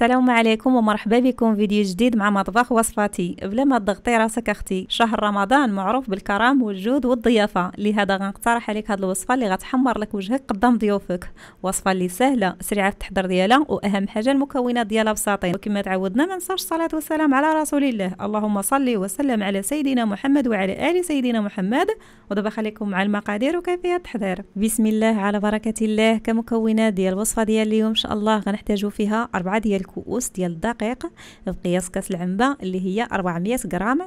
السلام عليكم ومرحبا بكم فيديو جديد مع مطبخ وصفاتي بلا ما تضغطي راسك اختي شهر رمضان معروف بالكرم والجود والضيافه لهذا غنقترح عليك هذه الوصفه اللي غتحمر لك وجهك قدام ضيوفك وصفه اللي سهله سريعه في التحضير ديالها واهم حاجه المكونات ديالها بساطين وكما تعودنا ما ننساوش الصلاه والسلام على رسول الله اللهم صل وسلم على سيدنا محمد وعلى ال سيدنا محمد ودابا خليكم مع المقادير وكيفيه التحضير بسم الله على بركه الله كمكونات ديال الوصفه ديال اليوم ان شاء الله غنحتاجو فيها اربعه ديال الكؤوس ديال الدقيق بقياس كاس العنبه اللي هي 400 غرام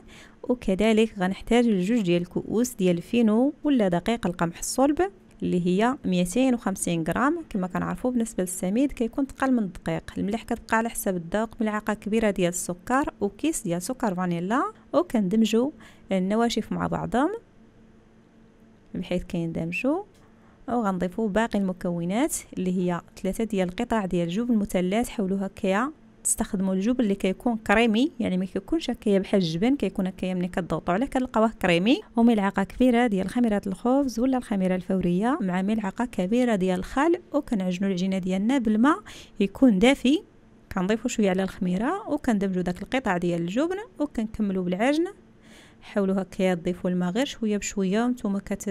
وكذلك غنحتاج لجوج ديال الكؤوس ديال الفينو ولا دقيق القمح الصلب اللي هي 250 غرام كما كنعرفوا بالنسبه للسميد كيكون تقل من الدقيق الملح كتبقى على حسب الذوق ملعقه كبيره ديال السكر وكيس ديال سكر فانيلا وكندمجوا النواشف مع بعضهم بحيث كيندمجوا او غنضيفو باقي المكونات اللي هي ثلاثه ديال القطع ديال الجبن المثلث حولو هكايا تستخدموا الجبن اللي كيكون كريمي يعني ما كيكونش هكايا بحال الجبن كيكون هكايا ملي كتضغطوا عليه كتلقاوه كريمي وملعقه كبيره ديال خميره الخبز ولا الخميره الفوريه مع ملعقه كبيره ديال الخل وكنعجنوا العجينه ديالنا بالماء يكون دافي كنضيفوا شويه على الخميره وكندمجوا داك القطع ديال الجبن وكنكملوا بالعجن حاولوا هكا تضيفوا الماء غير شويه بشويه نتوما كت...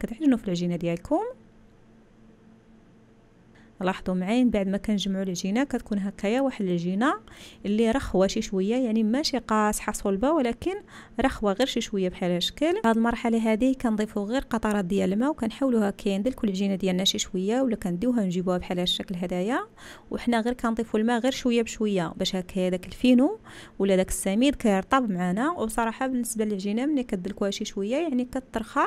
كتعجنوا في العجينه ديالكم لاحظوا معايا بعد ما كنجمعوا العجينه كتكون هكايا واحد العجينه اللي رخوه شي شويه يعني ماشي قاصحه صلبه ولكن رخوه غير شي شويه بحال هالشكل هذه المرحله هذه كنضيفوا غير قطرات ديال الماء وكنحاولوها هكايا ندلكوا العجينه ديالنا شي شويه ولا كنديوها ونجيبوها بحال هالشكل هدايا وحنا غير كنضيفوا الماء غير شويه بشويه باش هكايا داك الفينو ولا داك السميد كيرطب معنا وبصراحه بالنسبه للعجينه ملي كدلكوها شي شويه يعني كترخى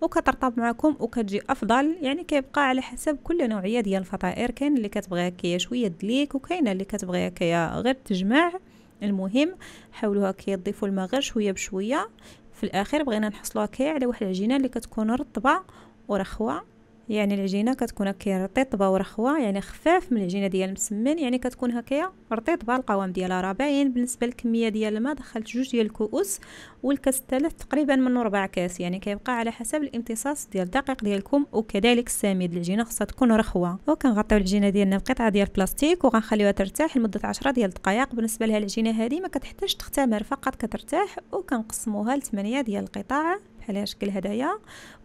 وكترطب معكم وكتجي افضل يعني كيبقى على حسب كل نوعيه ديال الفطاير العصائر كاين اللي كتبغي كيا شويه دليك وكاينه اللي كتبغي كيا غير تجمع المهم حاولوها هكايا تضيفوا الماء غير شويه بشويه في الاخير بغينا نحصلوها كيا على واحد العجينه اللي كتكون رطبه ورخوه يعني العجينه كتكون هكا رطيطبه ورخوه يعني خفاف من العجينه ديال المسمن يعني كتكون هكا رطيطبه القوام ديالها راه باين بالنسبه للكميه ديال الماء دخلت جوج ديال الكؤوس والكاس الثالث تقريبا من ربع كاس يعني كيبقى على حسب الامتصاص ديال الدقيق ديالكم وكذلك السميد العجينه خصها تكون رخوه وكنغطيو العجينه ديالنا بقطعه ديال البلاستيك وغنخليوها ترتاح لمده 10 ديال الدقائق بالنسبه لها العجينه هذه ما كتحتاج تختمر فقط كترتاح وكنقسموها ل 8 ديال القطع بحال هاد الشكل هدايا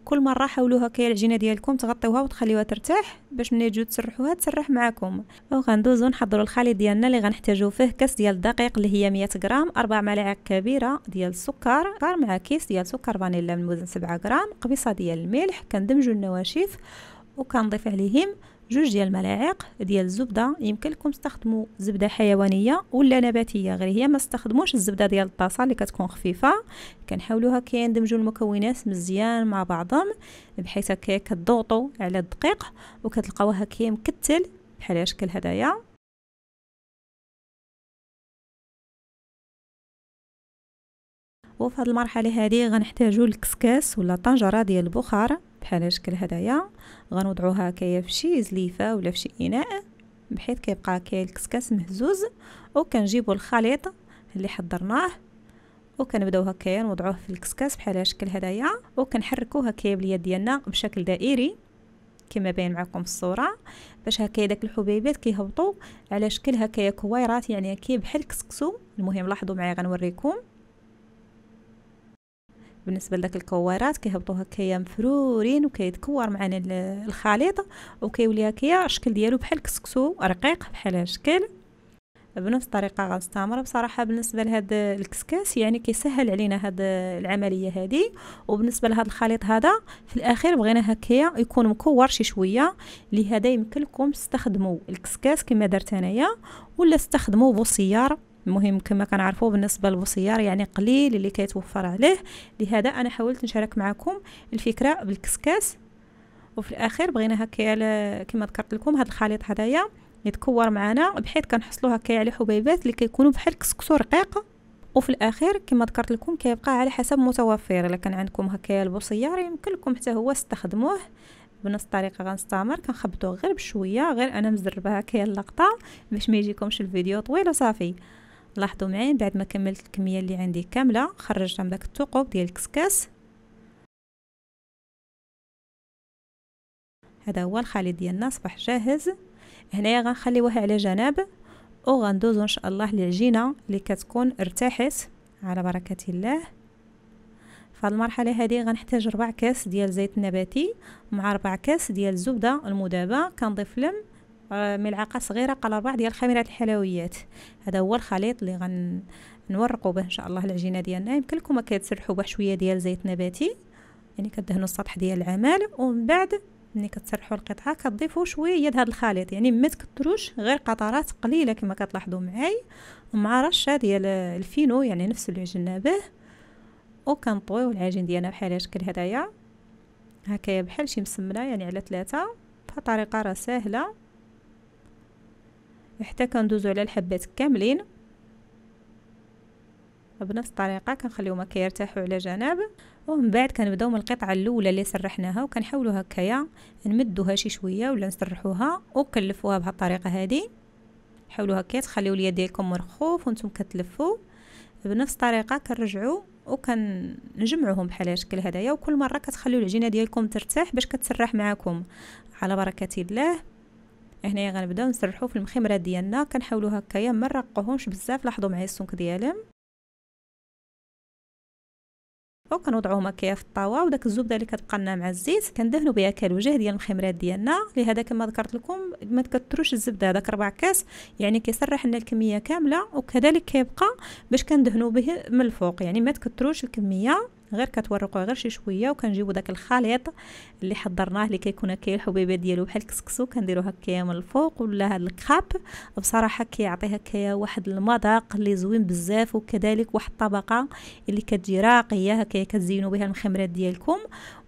كل مره حاولوها كي العجينه ديالكم تغطيوها وتخليوها ترتاح باش ملي تجيو تسرحوها تسرح معاكم وغندوزو نحضروا الخليط ديالنا اللي غنحتاجو فيه كاس ديال الدقيق اللي هي 100 غرام 4 ملاعق كبيره ديال السكر مع كيس ديال سكر فانيلا من وزن 7 غرام قبيصه ديال الملح كندمجو النواشف وكنضيف عليهم جوج ديال الملاعق ديال الزبده يمكن لكم تستخدموا زبده حيوانيه ولا نباتيه غير هي ما استخدموش الزبده ديال الطاسه اللي كتكون خفيفه كنحاولوا هكا يندمجوا المكونات مزيان مع بعضهم بحيث هكا كتضغطوا على الدقيق وكتلقاوه هكا مكتل بحال هذا الشكل هدايا وفي هذه المرحله هذه غنحتاجوا الكسكاس ولا طنجره ديال البخار بحال الشكل هدايا غنوضعوها هكايا في شي زليفه ولا في شي اناء بحيث كيبقى هكايا الكسكاس مهزوز وكنجيبو الخليط اللي حضرناه وكنبداو هكايا نوضعوه في الكسكاس بحال الشكل هدايا وكنحركوه هكايا باليد ديالنا بشكل دائري كما باين معكم في الصوره باش هكايا داك الحبيبات كيهبطوا على شكل هكايا كويرات يعني كي بحال الكسكسو المهم لاحظوا معايا غنوريكم بالنسبه لذاك الكوارات كيهبطوا هكايا مفرورين وكيتكور معنا الخليط وكيولي هكايا الشكل ديالو بحال كسكسو رقيق بحال هالشكل بنفس الطريقه غنستمر بصراحه بالنسبه لهذا الكسكاس يعني كيسهل علينا هاد العمليه هذه وبالنسبه لهذا الخليط هذا في الاخير بغينا هكايا يكون مكور شي شويه لهذا يمكن لكم تستخدموا الكسكاس كما درت انايا ولا استخدموا بوصيار المهم كما كنعرفوا بالنسبه للبوصيار يعني قليل اللي كيتوفر عليه لهذا انا حاولت نشارك معكم الفكره بالكسكاس وفي الاخير بغينا هكا كما ذكرت لكم هذا الخليط هذايا يتكور معنا بحيث كنحصلوا هكا على حبيبات اللي كيكونوا بحال كسكسو رقيق وفي الاخير كما ذكرت لكم كيبقى على حسب متوفر الا كان عندكم هكا البوصيار يمكن لكم حتى هو استخدموه بنفس الطريقه غنستمر كنخبطوه غير بشويه غير انا مزربه هكا اللقطه باش ما يجيكمش الفيديو طويل وصافي لاحظوا معايا بعد ما كملت الكميه اللي عندي كامله خرجت من داك الثقوب ديال الكسكاس هذا هو الخليط ديالنا صبح جاهز هنايا غنخليوه على جناب وغندوزو ان شاء الله للعجينه اللي كتكون ارتاحت على بركه الله فهاد هذه المرحله هادي غنحتاج ربع كاس ديال زيت نباتي مع ربع كاس ديال الزبده المذابه كنضيف لم آه، ملعقه صغيره قلربع ديال الخميره الحلويات هذا هو الخليط اللي غنورقوا به ان شاء الله العجينه ديالنا يمكن لكم كتسرحوا شويه ديال زيت نباتي يعني كدهنوا السطح ديال العمل ومن بعد ملي كتسرحوا القطعه كتضيفوا شويه ديال هذا الخليط يعني ما تكثروش غير قطرات قليله كما كتلاحظوا معاي مع رشه ديال الفينو يعني نفس اللي عجنا به وكنطويو العجين ديالنا بحال هذا الشكل هدايا هكايا بحال شي مسمنه يعني على ثلاثه بطريقه راه سهله وحتى كندوزو على الحبات كاملين بنفس الطريقه كنخليوهم ما يرتاحوا على جناب ومن بعد كنبداو من القطعه الاولى اللي سرحناها وكنحاولوا هكايا نمدوها شي شويه ولا نسرحوها وكنلفوها بهذه الطريقه هذه حاولوا هكا تخليو اليد ديالكم مرخوف وانتم كتلفوا بنفس الطريقه كنرجعوا وكنجمعوهم بحال الشكل هدايا وكل مره كتخليو العجينه ديالكم ترتاح باش كتسرح معاكم على بركه الله هنايا غنبداو نسرحو في المخمره ديالنا كنحاولو هكايا ما بزاف لاحظوا معايا السمك ديالهم وكنوضعوهم هكايا في الطاوه وداك الزبده اللي كتبقى لنا مع الزيت كندهنوا بها كالوجه ديال المخمرات ديالنا لهذا كما ذكرت لكم ما تكثروش الزبده هذاك ربع كاس يعني كيسرح لنا الكميه كامله وكذلك كيبقى باش كندهنوا به من الفوق يعني ما تكثروش الكميه غير كتورقوه غير شي شويه وكنجيبو داك الخليط اللي حضرناه اللي كيكون هكا الحبيبه ديالو بحال الكسكسو كنديرو هكايا من الفوق ولا هاد الكراب بصراحه كيعطي هكايا واحد المذاق اللي زوين بزاف وكذلك واحد الطبقه اللي كتجي راقيه هكايا كتزينوا بها المخمرات ديالكم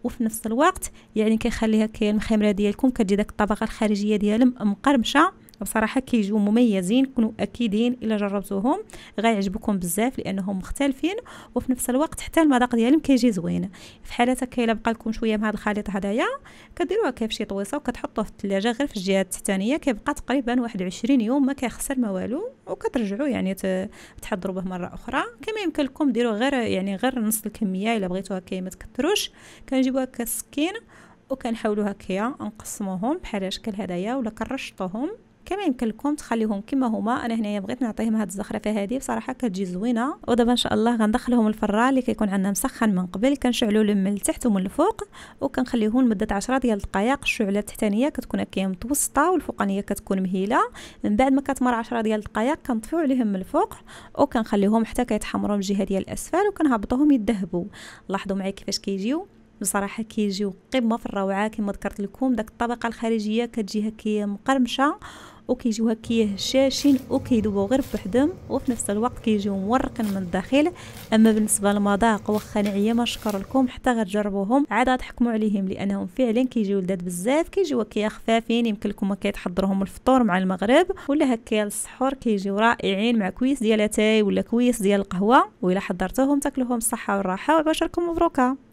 وفي نفس الوقت يعني كيخلي هكايا المخمره ديالكم كتجي داك الطبقه الخارجيه ديالها مقرمشه بصراحه كيجيو مميزين كونوا اكيدين الا جربتوهم غيعجبكم بزاف لانهم مختلفين وفي نفس الوقت حتى المذاق ديالهم كيجي زوين في حالات هكا الا بقى لكم شويه مع هذا الخليط هذايا كديروها كيف شي طويصه وكتحطوه في الثلاجه غير في الجهه التحتانيه كيبقى تقريبا واحد يوم ما كيخسر ما والو وكترجعوا يعني تحضروا به مره اخرى كما يمكن لكم ديروا غير يعني غير نص الكميه الا بغيتوها كي ما تكثروش كنجيبوها كسكين وكنحاولوا هكايا نقسموهم بحال الشكل هذايا ولا كنرشطوهم كما يمكن لكم تخليهم كما هما انا هنايا بغيت نعطيهم هاد الزخرفه هادي بصراحه كتجي زوينه ودابا ان شاء الله غندخلهم الفران اللي كيكون عندنا مسخن من قبل كنشعلو له من التحت ومن الفوق وكنخليوه لمده 10 ديال الدقائق الشعله التحتانيه كتكون هكا متوسطه والفوقانيه كتكون مهيله من بعد ما كتمر 10 ديال الدقائق كنطفيو عليهم من الفوق وكنخليهم حتى كيتحمروا من الجهه ديال الاسفل وكنهبطوهم يذهبوا لاحظوا معايا كيفاش كيجيو بصراحه كيجيو قمه في الروعه كما ذكرت لكم داك الطبقه الخارجيه كتجي هكيه مقرمشه وكيجيو هكيه هشاشين وكيدوبو غير بوحدهم وفي نفس الوقت كيجيو مورقين من الداخل اما بالنسبه للمذاق واخا نعيه ما شكر لكم حتى غتجربوهم عاد تحكموا عليهم لانهم فعلا كيجيو لذاذ بزاف كيجيو هكيه خفافين يمكن لكم تحضروهم الفطور مع المغرب ولا هكيه للسحور كيجيو رائعين مع كويس ديال اتاي ولا كويس ديال القهوه ولا حضرتوهم تاكلوهم بالصحه والراحه وعباشركم مبروكه